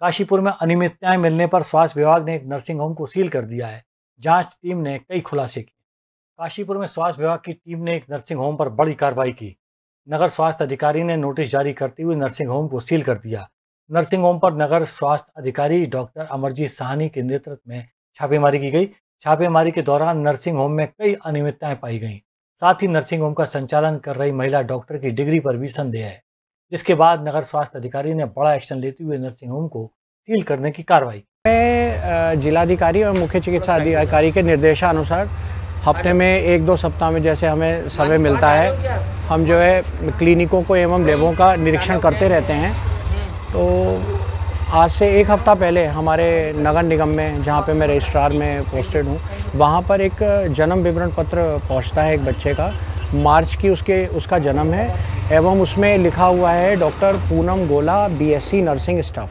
काशीपुर में अनियमितताएं मिलने पर स्वास्थ्य विभाग ने एक नर्सिंग होम को सील कर दिया है जांच टीम ने कई खुलासे किए काशीपुर में स्वास्थ्य विभाग की टीम ने एक नर्सिंग होम पर बड़ी कार्रवाई की नगर स्वास्थ्य अधिकारी ने नोटिस जारी करते हुए नर्सिंग होम को सील कर दिया नर्सिंग होम पर नगर स्वास्थ्य अधिकारी डॉक्टर अमरजीत साहनी के नेतृत्व में छापेमारी की गई छापेमारी के दौरान नर्सिंग होम में कई अनियमितताएं पाई गईं साथ ही नर्सिंग होम का संचालन कर रही महिला डॉक्टर की डिग्री पर भी संदेह है जिसके बाद नगर स्वास्थ्य अधिकारी ने बड़ा एक्शन लेते हुए नर्सिंग होम को सील करने की कार्रवाई मैं जिलाधिकारी और मुख्य चिकित्सा अधिकारी के निर्देशानुसार हफ्ते में एक दो सप्ताह में जैसे हमें समय मिलता है हम जो है क्लिनिकों को एवं लेबों का निरीक्षण करते रहते हैं तो आज से एक हफ़्ता पहले हमारे नगर निगम में जहाँ पे मैं रजिस्ट्रार में पोस्टेड हूँ वहाँ पर एक जन्म विवरण पत्र पहुँचता है एक बच्चे का मार्च की उसके उसका जन्म है एवं उसमें लिखा हुआ है doctor Poonam Gola BSc nursing staff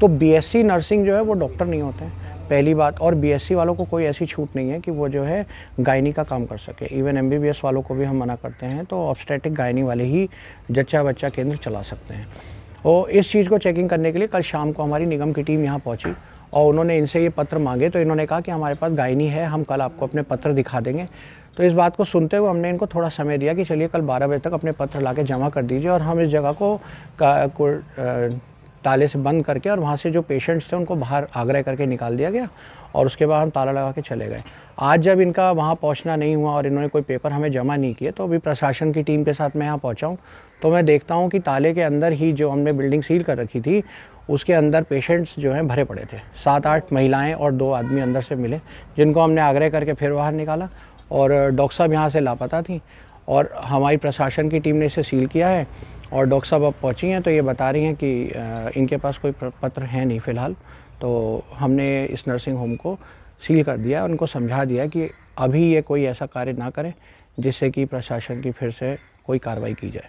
तो बीएससी नर्सिंग जो है वो डॉक्टर नहीं होते हैं पहली बात और बीएससी वालों को कोई ऐसी छूट नहीं है कि वो जो है गायनी का काम कर सके इवन एमबीबीएस वालों को भी हम मना करते हैं तो ऑब्स्टेटिक गायनी वाले ही जच्चा बच्चा केंद्र चला सकते हैं और इस चीज़ को चेकिंग करने के लिए कल शाम को हमारी निगम की टीम यहाँ पहुँची और उन्होंने इनसे ये पत्र मांगे तो इन्होंने कहा कि हमारे पास गायनी है हम कल आपको अपने पत्र दिखा देंगे तो इस बात को सुनते हुए हमने इनको थोड़ा समय दिया कि चलिए कल बारह बजे तक अपने पत्र ला जमा कर दीजिए और हम इस जगह को ताले से बंद करके और वहाँ से जो पेशेंट्स थे उनको बाहर आग्रह करके निकाल दिया गया और उसके बाद हम ताला लगा के चले गए आज जब इनका वहाँ पहुँचना नहीं हुआ और इन्होंने कोई पेपर हमें जमा नहीं किए तो अभी प्रशासन की टीम के साथ मैं यहाँ पहुँचा हूँ तो मैं देखता हूँ कि ताले के अंदर ही जो हमने बिल्डिंग सील कर रखी थी उसके अंदर पेशेंट्स जो हैं भरे पड़े थे सात आठ महिलाएँ और दो आदमी अंदर से मिले जिनको हमने आग्रह करके फिर बाहर निकाला और डॉक्टर साहब यहाँ से लापता थी और हमारी प्रशासन की टीम ने इसे सील किया है और डॉक्टर साहब अब पहुँची हैं तो ये बता रही हैं कि इनके पास कोई पत्र है नहीं फ़िलहाल तो हमने इस नर्सिंग होम को सील कर दिया उनको समझा दिया कि अभी ये कोई ऐसा कार्य ना करें जिससे कि प्रशासन की फिर से कोई कार्रवाई की जाए